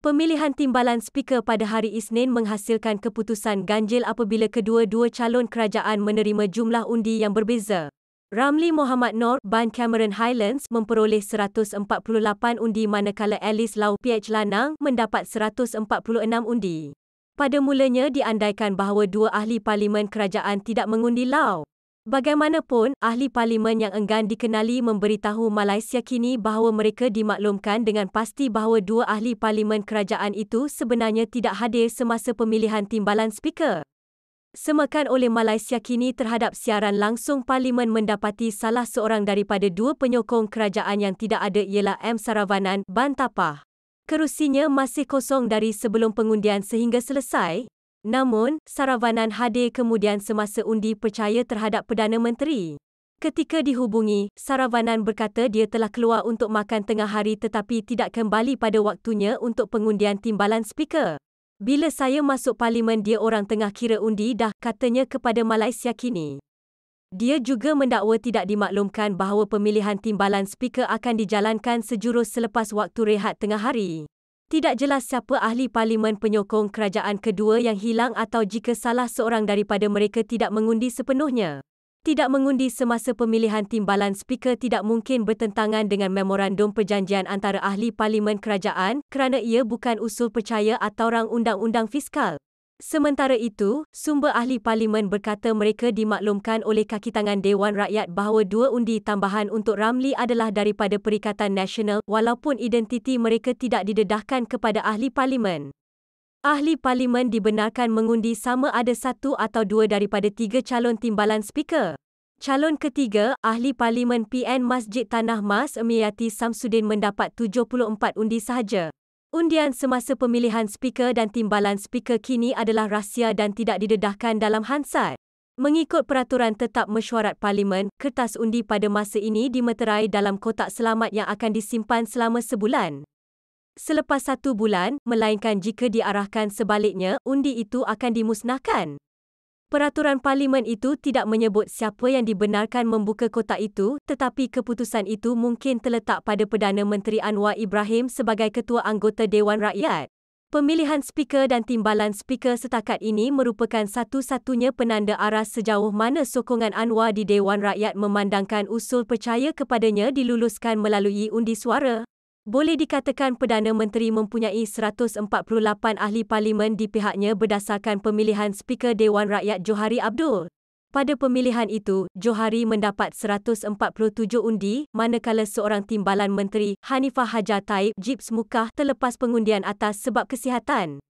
Pemilihan timbalan speaker pada hari Isnin menghasilkan keputusan ganjil apabila kedua-dua calon kerajaan menerima jumlah undi yang berbeza. Ramli Mohamad Nor, Ban Cameron Highlands memperoleh 148 undi manakala Alice Lau PH Lanang mendapat 146 undi. Pada mulanya diandaikan bahawa dua ahli parlimen kerajaan tidak mengundi Lau. Bagaimanapun, ahli parlimen yang enggan dikenali memberitahu Malaysia kini bahawa mereka dimaklumkan dengan pasti bahawa dua ahli parlimen kerajaan itu sebenarnya tidak hadir semasa pemilihan timbalan speaker. Semakan oleh Malaysia kini terhadap siaran langsung parlimen mendapati salah seorang daripada dua penyokong kerajaan yang tidak ada ialah M Saravanan Bantapah. Kerusinya masih kosong dari sebelum pengundian sehingga selesai. Namun, Saravanan hadir kemudian semasa undi percaya terhadap Perdana Menteri. Ketika dihubungi, Saravanan berkata dia telah keluar untuk makan tengah hari tetapi tidak kembali pada waktunya untuk pengundian timbalan speaker. Bila saya masuk parlimen dia orang tengah kira undi dah, katanya kepada Malaysia kini. Dia juga mendakwa tidak dimaklumkan bahawa pemilihan timbalan speaker akan dijalankan sejurus selepas waktu rehat tengah hari. Tidak jelas siapa ahli parlimen penyokong kerajaan kedua yang hilang atau jika salah seorang daripada mereka tidak mengundi sepenuhnya. Tidak mengundi semasa pemilihan timbalan speaker tidak mungkin bertentangan dengan memorandum perjanjian antara ahli parlimen kerajaan kerana ia bukan usul percaya atau rang undang-undang fiskal. Sementara itu, sumber ahli parlimen berkata mereka dimaklumkan oleh kakitangan Dewan Rakyat bahawa dua undi tambahan untuk Ramli adalah daripada Perikatan Nasional walaupun identiti mereka tidak didedahkan kepada ahli parlimen. Ahli parlimen dibenarkan mengundi sama ada satu atau dua daripada tiga calon timbalan speaker. Calon ketiga, ahli parlimen PN Masjid Tanah Mas Amiyati Samsudin mendapat 74 undi sahaja. Undian semasa pemilihan speaker dan timbalan speaker kini adalah rahsia dan tidak didedahkan dalam Hansard. Mengikut peraturan tetap mesyuarat parlimen, kertas undi pada masa ini dimeterai dalam kotak selamat yang akan disimpan selama sebulan. Selepas satu bulan, melainkan jika diarahkan sebaliknya, undi itu akan dimusnahkan. Peraturan Parlimen itu tidak menyebut siapa yang dibenarkan membuka kotak itu tetapi keputusan itu mungkin terletak pada Perdana Menteri Anwar Ibrahim sebagai Ketua Anggota Dewan Rakyat. Pemilihan speaker dan timbalan speaker setakat ini merupakan satu-satunya penanda aras sejauh mana sokongan Anwar di Dewan Rakyat memandangkan usul percaya kepadanya diluluskan melalui undi suara. Boleh dikatakan Perdana Menteri mempunyai 148 ahli parlimen di pihaknya berdasarkan pemilihan Speaker Dewan Rakyat Johari Abdul. Pada pemilihan itu, Johari mendapat 147 undi, manakala seorang timbalan menteri, Hanifah Hajar Taib Jibs Mukah, terlepas pengundian atas sebab kesihatan.